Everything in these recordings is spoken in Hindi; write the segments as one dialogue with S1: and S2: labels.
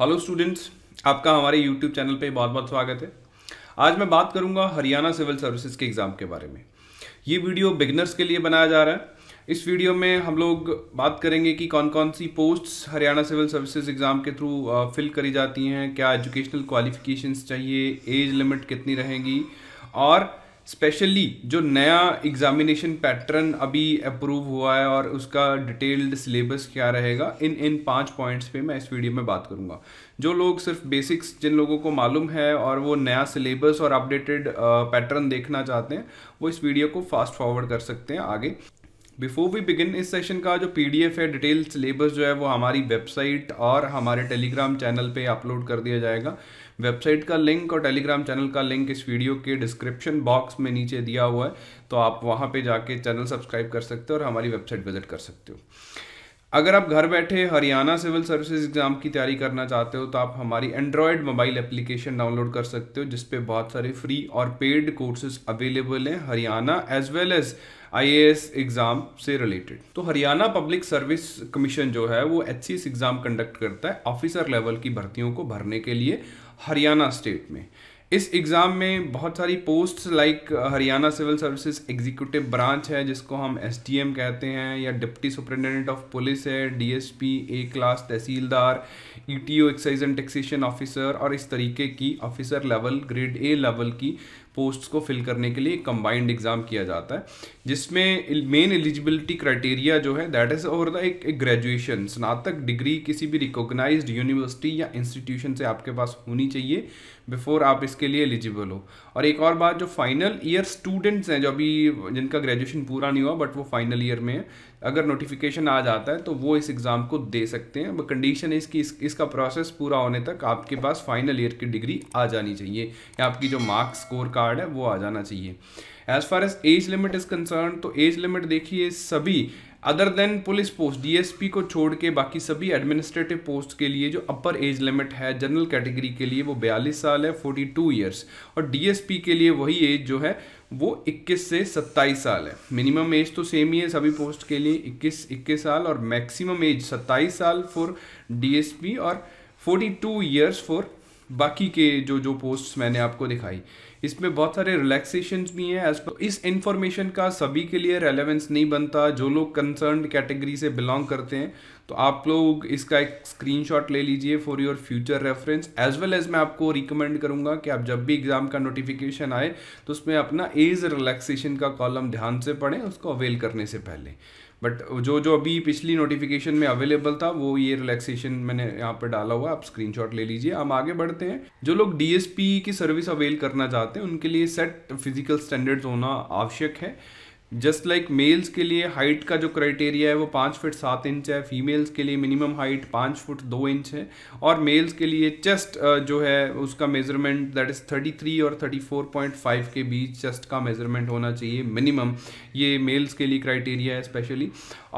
S1: हेलो स्टूडेंट्स आपका हमारे यूट्यूब चैनल पे बहुत बहुत स्वागत है आज मैं बात करूंगा हरियाणा सिविल सर्विसेज के एग्ज़ाम के बारे में ये वीडियो बिगनर्स के लिए बनाया जा रहा है इस वीडियो में हम लोग बात करेंगे कि कौन कौन सी posts Haryana civil services exam के थ्रू फिल करी जाती हैं क्या एजुकेशनल क्वालिफिकेशन चाहिए एज लिमिट कितनी रहेगी और स्पेशली जो नया एग्जामिनेशन पैटर्न अभी अप्रूव हुआ है और उसका डिटेल्ड सिलेबस क्या रहेगा इन इन पांच पॉइंट्स पे मैं इस वीडियो में बात करूंगा जो लोग सिर्फ बेसिक्स जिन लोगों को मालूम है और वो नया सिलेबस और अपडेटेड पैटर्न uh, देखना चाहते हैं वो इस वीडियो को फास्ट फॉरवर्ड कर सकते हैं आगे बिफोर वी बिगिन इस सेशन का जो एफ है डिटेल सिलेबस जो है वो हमारी वेबसाइट और हमारे टेलीग्राम चैनल पे अपलोड कर दिया जाएगा वेबसाइट का लिंक और टेलीग्राम चैनल का लिंक इस वीडियो के डिस्क्रिप्शन बॉक्स में नीचे दिया हुआ है तो आप वहाँ पे जाके चैनल सब्सक्राइब कर सकते हो और हमारी वेबसाइट विजिट कर सकते हो अगर आप घर बैठे हरियाणा सिविल सर्विसेज एग्ज़ाम की तैयारी करना चाहते हो तो आप हमारी एंड्रॉयड मोबाइल एप्लीकेशन डाउनलोड कर सकते हो जिसपे बहुत सारे फ्री और पेड कोर्सेज अवेलेबल हैं Haryana as well as IAS exam से रिलेटेड तो हरियाणा पब्लिक सर्विस कमीशन जो है वो एच एग्ज़ाम कंडक्ट करता है ऑफिसर लेवल की भर्तियों को भरने के लिए हरियाणा स्टेट में इस एग्ज़ाम में बहुत सारी post like uh, Haryana civil services executive branch है जिसको हम एस कहते हैं या डिप्टी सुपरिटेंडेंट ऑफ पुलिस है DSP A class tehsildar ETO excise and taxation officer और इस तरीके की officer level grade A level की पोस्ट्स को फिल करने के लिए कंबाइंड एग्ज़ाम किया जाता है जिसमें मेन एलिजिबिलिटी क्राइटेरिया जो है दैट इज़ ओवर द एक ग्रेजुएशन स्नातक डिग्री किसी भी रिकॉग्नाइज्ड यूनिवर्सिटी या इंस्टीट्यूशन से आपके पास होनी चाहिए बिफोर आप इसके लिए एलिजिबल हो और एक और बात जो फाइनल ईयर स्टूडेंट्स हैं जो अभी जिनका ग्रेजुएशन पूरा नहीं हुआ बट वो फाइनल ईयर में है अगर नोटिफिकेशन आ जाता है तो वो इस एग्ज़ाम को दे सकते हैं बट कंडीशन है इसकी इस, इसका प्रोसेस पूरा होने तक आपके पास फाइनल ईयर की डिग्री आ जानी चाहिए या आपकी जो मार्क्स स्कोर का कार्ड है वो आ जाना चाहिए as far as age limit is concern तो एज लिमिट देखिए सभी other than police post DSP को छोड़ के बाकी सभी एडमिनिस्ट्रेटिव पोस्ट के लिए जो अपर एज लिमिट है जनरल कैटेगरी के लिए वो 42 साल है 42 ईयर्स और डीएसपी के लिए वही एज जो है वो 21 से 27 साल है मिनिमम एज तो सेम ही है सभी पोस्ट के लिए 21 21 साल और मैक्सिमम एज 27 साल फॉर डीएसपी और 42 ईयर्स फॉर बाकी के जो जो पोस्ट मैंने आपको दिखाई इसमें बहुत सारे रिलैक्सेशन भी हैं एज इस इन्फॉर्मेशन का सभी के लिए रेलेवेंस नहीं बनता जो लोग कंसर्न कैटेगरी से बिलोंग करते हैं तो आप लोग इसका एक स्क्रीनशॉट ले लीजिए for your future reference as well as मैं आपको रिकमेंड करूंगा कि आप जब भी एग्ज़ाम का नोटिफिकेशन आए तो उसमें अपना एज रिलैक्सेशन का कॉलम ध्यान से पढ़ें उसको अवेल करने से पहले बट जो जो अभी पिछली नोटिफिकेशन में अवेलेबल था वो ये रिलैक्सेशन मैंने यहाँ पर डाला हुआ आप स्क्रीन ले लीजिए हम आगे बढ़ते हैं जो लोग डीएसपी की सर्विस अवेल करना चाहते हैं उनके लिए सेट फिजिकल स्टैंडर्ड्स होना आवश्यक है जस्ट लाइक मेल्स के लिए हाइट का जो क्राइटेरिया है वो पाँच फिट सात इंच है फीमेल्स के लिए मिनिमम हाइट पाँच फुट दो इंच है और मेल्स के लिए चेस्ट जो है उसका measurement that is thirty three और थर्टी फोर पॉइंट फाइव के बीच चेस्ट का मेजरमेंट होना चाहिए मिनिमम ये मेल्स के लिए क्राइटेरिया है स्पेशली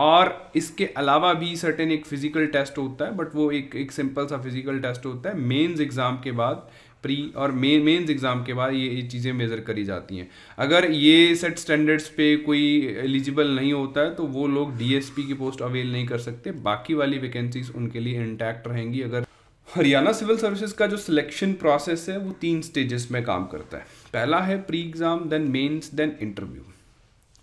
S1: और इसके अलावा भी सर्टेन एक फ़िज़िकल टेस्ट होता है बट वो एक एक सिंपल सा फिज़िकल टेस्ट होता है मेन्स एग्ज़ाम के बाद प्री और मेन मेन्स एग्ज़ाम के बाद ये चीज़ें मेज़र करी जाती हैं अगर ये सेट स्टैंडर्ड्स पे कोई एलिजिबल नहीं होता है तो वो लोग डीएसपी की पोस्ट अवेल नहीं कर सकते बाकी वाली वैकेंसीज उनके लिए इंटैक्ट रहेंगी अगर हरियाणा सिविल सर्विसेज का जो सिलेक्शन प्रोसेस है वो तीन स्टेजेस में काम करता है पहला है pre exam then mains then interview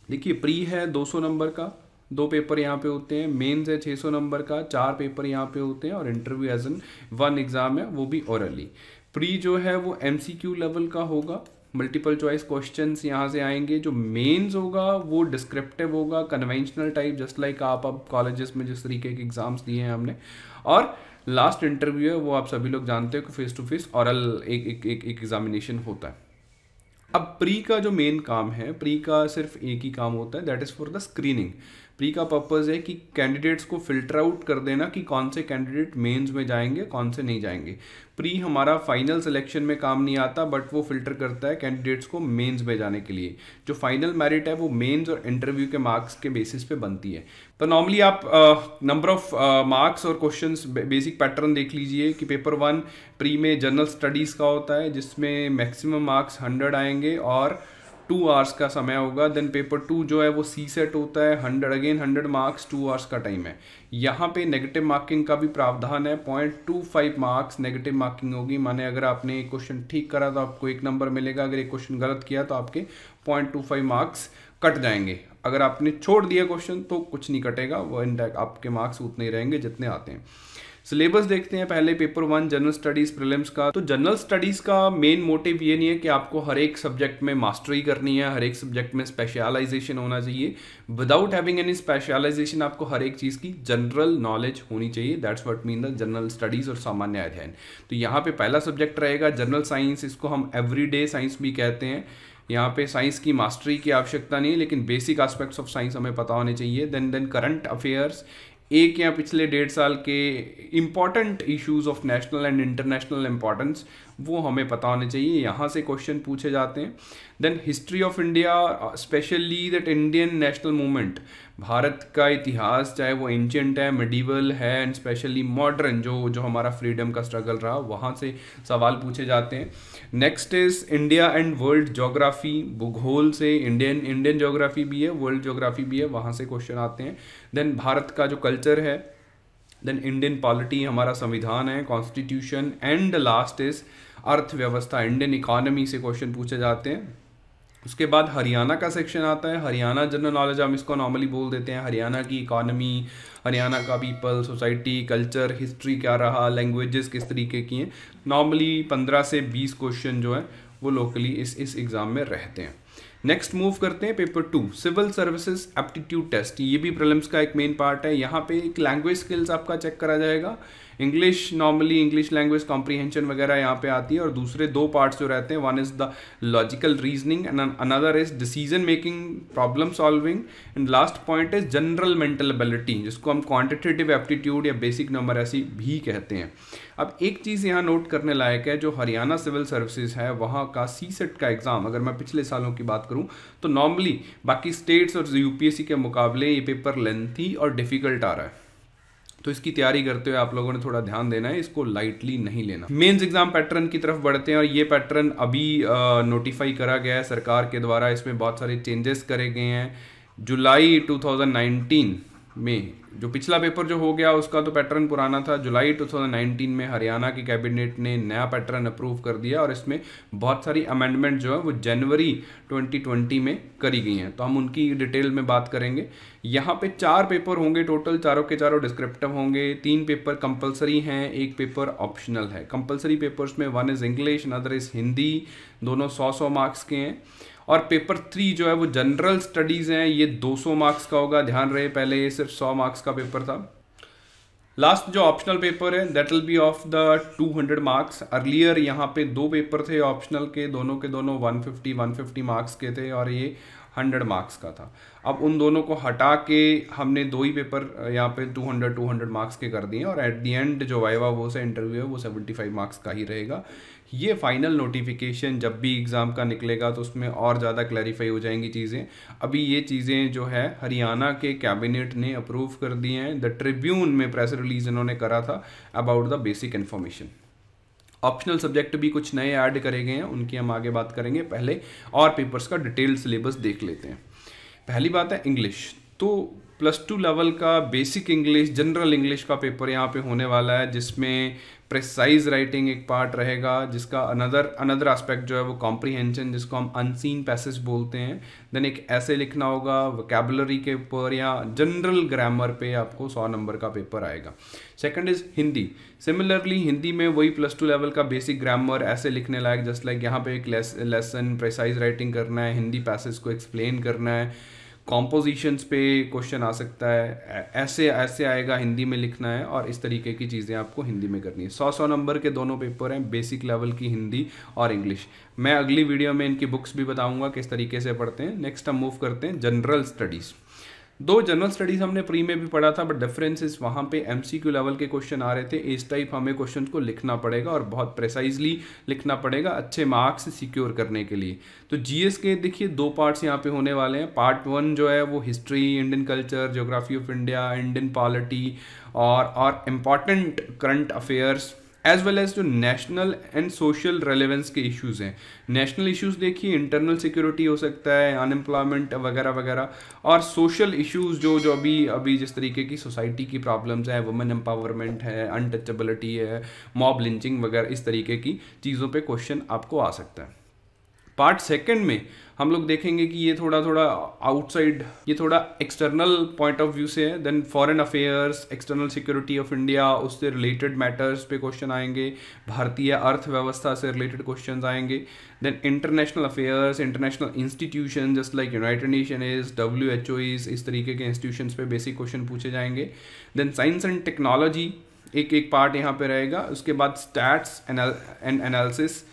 S1: देखिए प्री है 200 नंबर का दो पेपर यहाँ पे होते हैं मेंस है 600 नंबर का चार पेपर यहाँ पे होते हैं और interview as an one exam है वो भी औरली प्री जो है वो एम लेवल का होगा मल्टीपल चॉइस क्वेश्चन यहाँ से आएंगे जो मेन्स होगा वो डिस्क्रिप्टिव होगा कन्वेंशनल टाइप जस्ट लाइक आप अब कॉलेजेस में जिस तरीके के एग्जाम्स दिए हैं हमने और लास्ट इंटरव्यू है वो आप सभी लोग जानते हो कि फेस टू फेस और एक एक एक एग्जामिनेशन होता है अब प्री का जो मेन काम है प्री का सिर्फ एक ही काम होता है that is for the screening pre का पर्पज़ है कि कैंडिडेट्स को फिल्टर आउट कर देना कि कौन से कैंडिडेट मेंस में जाएंगे कौन से नहीं जाएंगे प्री हमारा फाइनल सिलेक्शन में काम नहीं आता बट वो फिल्टर करता है कैंडिडेट्स को मेंस में जाने के लिए जो फाइनल मेरिट है वो मेंस और इंटरव्यू के मार्क्स के बेसिस पे बनती है तो नॉर्मली आप नंबर ऑफ मार्क्स और क्वेश्चंस बेसिक पैटर्न देख लीजिए कि पेपर वन प्री में जनरल स्टडीज़ का होता है जिसमें मैक्सिमम मार्क्स हंड्रेड आएंगे और टू आवर्स का समय होगा देन पेपर टू जो है वो सी सेट होता है hundred again hundred marks two hours का टाइम है यहाँ पे नेगेटिव मार्किंग का भी प्रावधान है point two five marks negative marking होगी माने अगर आपने क्वेश्चन ठीक करा तो आपको एक नंबर मिलेगा अगर एक क्वेश्चन गलत किया तो आपके point two five marks cut जाएंगे अगर आपने छोड़ दिया क्वेश्चन तो कुछ नहीं कटेगा वो इन आपके मार्क्स उतने ही रहेंगे जितने आते हैं सिलेबस देखते हैं पहले paper one general studies prelims का तो जनरल स्टडीज का मेन मोटिव ये नहीं है कि आपको हर एक सब्जेक्ट में मास्टरी करनी है हर एक सब्जेक्ट में स्पेशलाइजेशन होना चाहिए विदाउट हैविंग एनी स्पेशलाइजेशन आपको हर एक चीज़ की जनरल नॉलेज होनी चाहिए that's what mean the general studies और सामान्य अध्ययन तो यहाँ पे पहला सब्जेक्ट रहेगा जनरल साइंस इसको हम एवरी साइंस भी कहते हैं यहाँ पे साइंस की मास्टरी की आवश्यकता नहीं है लेकिन बेसिक एस्पेक्ट्स ऑफ साइंस हमें पता होने चाहिए देन देन करंट अफेयर्स एक या पिछले डेढ़ साल के important issues of national and international importance वो हमें पता होने चाहिए यहाँ से क्वेश्चन पूछे जाते हैं then history of India specially that Indian national movement Bharat का इतिहास चाहे वो एंशियंट है मेडिवल है एंड स्पेशली मॉडर्न जो जो हमारा फ्रीडम का स्ट्रगल रहा वहाँ से सवाल पूछे जाते हैं next is India and world geography भूगोल से इंडियन इंडियन जोग्राफी भी है वर्ल्ड जोग्राफी भी है वहाँ से क्वेश्चन आते हैं देन भारत का जो कल्चर है देन इंडियन पॉलिटी हमारा संविधान है कॉन्स्टिट्यूशन एंड लास्ट इज़ अर्थव्यवस्था इंडियन इकोनॉमी से क्वेश्चन पूछे जाते हैं उसके बाद हरियाणा का सेक्शन आता है हरियाणा जनरल नॉलेज हम इसको नॉर्मली बोल देते हैं हरियाणा की इकॉनमी हरियाणा का पीपल सोसाइटी कल्चर हिस्ट्री क्या रहा लैंग्वेजेस किस तरीके की हैं नॉर्मली पंद्रह से बीस क्वेश्चन जो हैं वो लोकली इस इस एग्ज़ाम में रहते हैं नेक्स्ट मूव करते हैं paper two civil services aptitude test ये भी प्रॉब्लम्स का एक मेन पार्ट है यहाँ पे एक लैंग्वेज स्किल्स आपका चेक करा जाएगा English normally English language comprehension वगैरह यहाँ पे आती है और दूसरे दो पार्ट्स जो रहते हैं one is the logical reasoning and another is decision making problem solving and last point is general mental ability जिसको हम क्वान्टिटेटिव एप्टीट्यूड या बेसिक नंबर ऐसी भी कहते हैं अब एक चीज़ यहाँ नोट करने लायक है जो हरियाणा सिविल सर्विसेज है वहाँ का सी सेट का एग्ज़ाम अगर मैं पिछले सालों की बात करूँ तो नॉर्मली बाकी स्टेट्स और यूपीएससी के मुकाबले ये पेपर लेंथी और डिफ़िकल्ट आ रहा है तो इसकी तैयारी करते हुए आप लोगों ने थोड़ा ध्यान देना है इसको लाइटली नहीं लेना मेंस एग्जाम पैटर्न की तरफ बढ़ते हैं और ये पैटर्न अभी नोटिफाई करा गया है सरकार के द्वारा इसमें बहुत सारे चेंजेस करे गए हैं जुलाई 2019 में जो पिछला पेपर जो हो गया उसका तो पैटर्न पुराना था जुलाई 2019 में हरियाणा की कैबिनेट ने नया पैटर्न अप्रूव कर दिया और इसमें बहुत सारी अमेंडमेंट जो है वो जनवरी 2020 में करी गई हैं तो हम उनकी डिटेल में बात करेंगे यहाँ पे चार पेपर होंगे टोटल चारों के चारों डिस्क्रिप्टिव होंगे तीन पेपर कंपलसरी हैं एक पेपर ऑप्शनल है कंपलसरी पेपर्स में one is English other is Hindi दोनों सौ सौ मार्क्स के हैं और पेपर थ्री जो है वो जनरल स्टडीज़ हैं ये 200 मार्क्स का होगा ध्यान रहे पहले ये सिर्फ 100 मार्क्स का पेपर था लास्ट जो ऑप्शनल पेपर है that will be of the 200 marks earlier यहाँ पे दो पेपर थे ऑप्शनल के दोनों के दोनों 150 150 मार्क्स के थे और ये 100 मार्क्स का था अब उन दोनों को हटा के हमने दो ही पेपर यहाँ पे 200 200 मार्क्स के कर दिए और एट दी एंड जो वाइवा वो से इंटरव्यू है वो 75 मार्क्स का ही रहेगा ये फाइनल नोटिफिकेशन जब भी एग्ज़ाम का निकलेगा तो उसमें और ज़्यादा क्लैरिफाई हो जाएंगी चीज़ें अभी ये चीज़ें जो है हरियाणा के कैबिनेट ने अप्रूव कर दी हैं द ट्रिब्यून में प्रेस रिलीज इन्होंने करा था about the basic information optional subject भी कुछ नए ऐड करे गए हैं उनकी हम आगे बात करेंगे पहले और पेपर्स का डिटेल सिलेबस देख लेते हैं पहली बात है इंग्लिश तो प्लस टू लेवल का बेसिक इंग्लिश जनरल इंग्लिश का पेपर यहाँ पे होने वाला है जिसमें प्रिसाइज राइटिंग एक पार्ट रहेगा जिसका अनदर अनदर एस्पेक्ट जो है वो कॉम्प्रीहेंशन जिसको हम अनसीन पैसेज बोलते हैं देन एक ऐसे लिखना होगा वकेबलरी के ऊपर या जनरल ग्रामर पे आपको सौ नंबर का पेपर आएगा second is Hindi similarly Hindi में वही प्लस टू लेवल का बेसिक ग्रामर ऐसे लिखने लायक जस्ट लाइक यहाँ पे एक लेसन प्रिसाइज राइटिंग करना है हिंदी पैसेज को एक्सप्लेन करना है कॉम्पोजिशंस पे क्वेश्चन आ सकता है ऐसे ऐसे आएगा हिंदी में लिखना है और इस तरीके की चीज़ें आपको हिंदी में करनी है सौ सौ नंबर के दोनों पेपर हैं बेसिक लेवल की हिंदी और इंग्लिश मैं अगली वीडियो में इनकी बुक्स भी बताऊंगा किस तरीके से पढ़ते हैं नेक्स्ट हम मूव करते हैं जनरल स्टडीज़ दो जनरल स्टडीज़ हमने प्री में भी पढ़ा था बट डिफरेंसेस वहाँ पे एमसीक्यू लेवल के क्वेश्चन आ रहे थे इस टाइप हमें क्वेश्चन को लिखना पड़ेगा और बहुत प्रेसाइजली लिखना पड़ेगा अच्छे मार्क्स सिक्योर करने के लिए तो जीएस के देखिए दो पार्ट्स यहाँ पे होने वाले हैं पार्ट वन जो है वो history Indian culture geography of India Indian polity और और important current affairs as well as जो नेशनल एंड सोशल रेलिवेंस के इश्यूज हैं नेशनल इश्यूज देखिए इंटरनल सिक्योरिटी हो सकता है अनएम्प्लॉयमेंट वगैरह वगैरह और सोशल इश्यूज जो जो अभी अभी जिस तरीके की सोसाइटी की प्रॉब्लम्स है वुमेन एम्पावरमेंट है अनटचेबिलिटी है मॉब लिंचिंग वगैरह इस तरीके की चीज़ों पर क्वेश्चन आपको आ सकता है पार्ट सेकंड में हम लोग देखेंगे कि ये थोड़ा थोड़ा आउटसाइड ये थोड़ा एक्सटर्नल पॉइंट ऑफ व्यू से है then foreign affairs external security of India उससे रिलेटेड मैटर्स पे क्वेश्चन आएंगे भारतीय अर्थव्यवस्था से रिलेटेड क्वेश्चन आएंगे then international affairs international institution just like United Nation is W H O is इस तरीके के इंस्टीट्यूशन पे बेसिक क्वेश्चन पूछे जाएंगे देन साइंस एंड टेक्नोलॉजी एक एक पार्ट यहाँ पे रहेगा उसके बाद स्टैट्स एंड एनालिसिस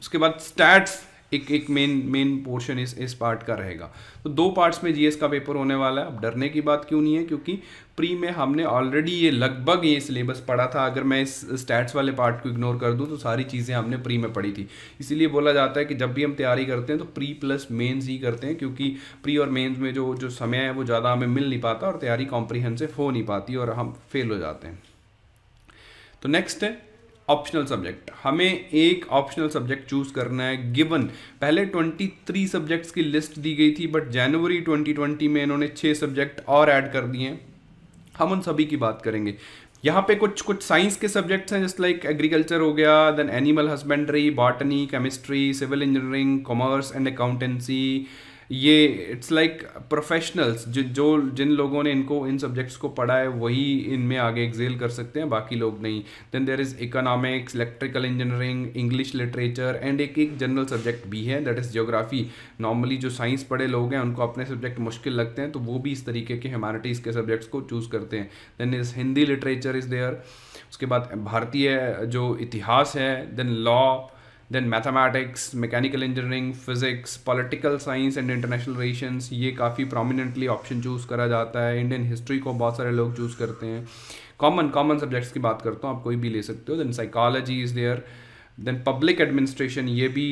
S1: उसके बाद स्टैट्स एक एक मेन मेन पोर्शन इस इस पार्ट का रहेगा तो दो पार्ट्स में जीएस का पेपर होने वाला है अब डरने की बात क्यों नहीं है क्योंकि प्री में हमने ऑलरेडी ये लगभग ये सिलेबस पढ़ा था अगर मैं इस स्टैट्स वाले पार्ट को इग्नोर कर दूं तो सारी चीज़ें हमने प्री में पढ़ी थी इसीलिए बोला जाता है कि जब भी हम तैयारी करते हैं तो प्री प्लस मेन्स ही करते हैं क्योंकि प्री और मेन्स में जो जो समय है वो ज़्यादा हमें मिल नहीं पाता और तैयारी कॉम्प्रीहेंसिव हो नहीं पाती और हम फेल हो जाते हैं तो नेक्स्ट है ऑप्शनल सब्जेक्ट हमें एक ऑप्शनल सब्जेक्ट चूज करना है गिवन पहले 23 सब्जेक्ट्स की लिस्ट दी गई थी बट जनवरी 2020 में इन्होंने छः सब्जेक्ट और ऐड कर दिए हम उन सभी की बात करेंगे यहाँ पे कुछ कुछ साइंस के सब्जेक्ट्स हैं जस्ट लाइक एग्रीकल्चर हो गया then animal husbandry botany chemistry civil engineering commerce and accountancy ये इट्स लाइक प्रोफेशनल्स जो जिन लोगों ने इनको इन सब्जेक्ट्स को पढ़ा है वही इनमें आगे एग्जेल कर सकते हैं बाकी लोग नहीं then there is economics electrical engineering English literature and एक एक जनरल सब्जेक्ट भी है दैट इज़ जियोग्राफी नॉर्मली जो साइंस पढ़े लोग हैं उनको अपने सब्जेक्ट मुश्किल लगते हैं तो वो भी इस तरीके के ह्यूमानिटीज़ के सब्जेक्ट्स को चूज़ करते हैं then is Hindi literature is there उसके बाद भारतीय जो इतिहास है then law then mathematics mechanical engineering physics political science and international relations ये काफ़ी प्रोमिनेंटली ऑप्शन चूज़ करा जाता है इंडियन हिस्ट्री को बहुत सारे लोग चूज़ करते हैं कॉमन कॉमन सब्जेक्ट्स की बात करता हूँ आप कोई भी ले सकते हो then psychology is there then public administration ये भी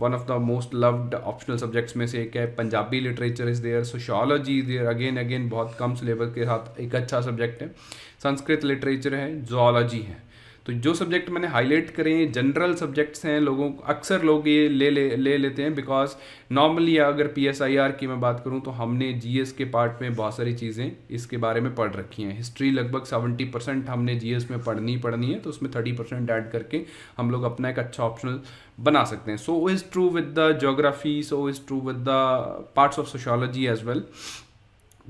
S1: one of the most loved optional subjects में से एक है Punjabi literature is there sociology is there again again बहुत कम सिलेबस के साथ एक अच्छा सब्जेक्ट है संस्कृत लिटरेचर है जोलॉजी है तो जो सब्जेक्ट मैंने हाईलाइट करे हैं जनरल सब्जेक्ट्स हैं लोगों अक्सर लोग ये ले ले ले लेते हैं बिकॉज नॉर्मली अगर पी एस आई आर की मैं बात करूँ तो हमने जी एस के पार्ट में बहुत सारी चीज़ें इसके बारे में पढ़ रखी हैं हिस्ट्री लगभग सेवेंटी परसेंट हमने जी एस में पढ़नी पढ़नी है तो उसमें थर्टी परसेंट ऐड करके हम लोग अपना एक अच्छा ऑप्शनल बना सकते हैं so is true with the geography so is true with the parts of sociology as well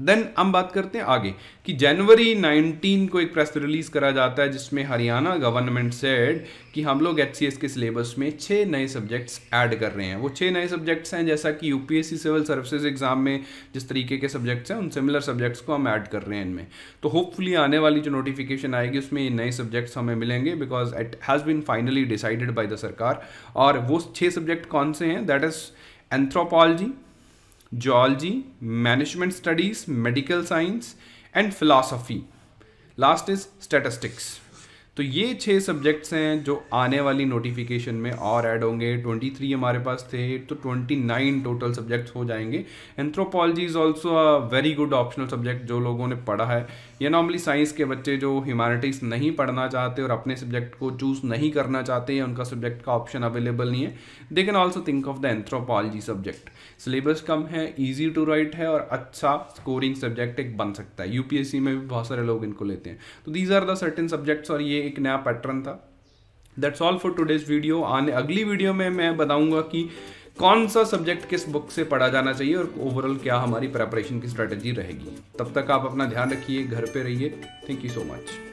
S1: then हम बात करते हैं आगे कि जनवरी 19 को एक प्रेस रिलीज करा जाता है जिसमें हरियाणा गवर्नमेंट सेड कि हम लोग एच के सिलेबस में छः नए सब्जेक्ट्स ऐड कर रहे हैं वो छः नए सब्जेक्ट्स हैं जैसा कि यूपीएससी सिविल सर्विसेज एग्जाम में जिस तरीके के सब्जेक्ट्स हैं उन सिमिलर सब्जेक्ट्स को हम ऐड कर रहे हैं इनमें तो होपफुली आने वाली जो नोटिफिकेशन आएगी उसमें ये नए सब्जेक्ट्स हमें मिलेंगे because it has been finally decided by the सरकार और वो छः सब्जेक्ट कौन से हैं that is anthropology zoology management studies medical science and philosophy last is statistics तो ये छः सब्जेक्ट्स हैं जो आने वाली नोटिफिकेशन में और ऐड होंगे 23 हमारे पास थे तो 29 टोटल सब्जेक्ट्स हो जाएंगे anthropology is also a very good optional subject जो लोगों ने पढ़ा है या नॉर्मली साइंस के बच्चे जो ह्यूमैनिटीज़ नहीं पढ़ना चाहते और अपने सब्जेक्ट को चूज़ नहीं करना चाहते या उनका सब्जेक्ट का ऑप्शन अवेलेबल नहीं है they can also think of the anthropology subject syllabus कम है ईजी टू राइट है और अच्छा स्कोरिंग सब्जेक्ट एक बन सकता है यूपीएससी में भी बहुत सारे लोग इनको लेते हैं तो these are the certain subjects और ये एक नया पैटर्न था that's all for today's video आने अगली वीडियो में मैं बताऊंगा कि कौन सा सब्जेक्ट किस बुक से पढ़ा जाना चाहिए और ओवरऑल क्या हमारी प्रेपरेशन की स्ट्रेटजी रहेगी तब तक आप अपना ध्यान रखिए घर पे रहिए थैंक यू सो मच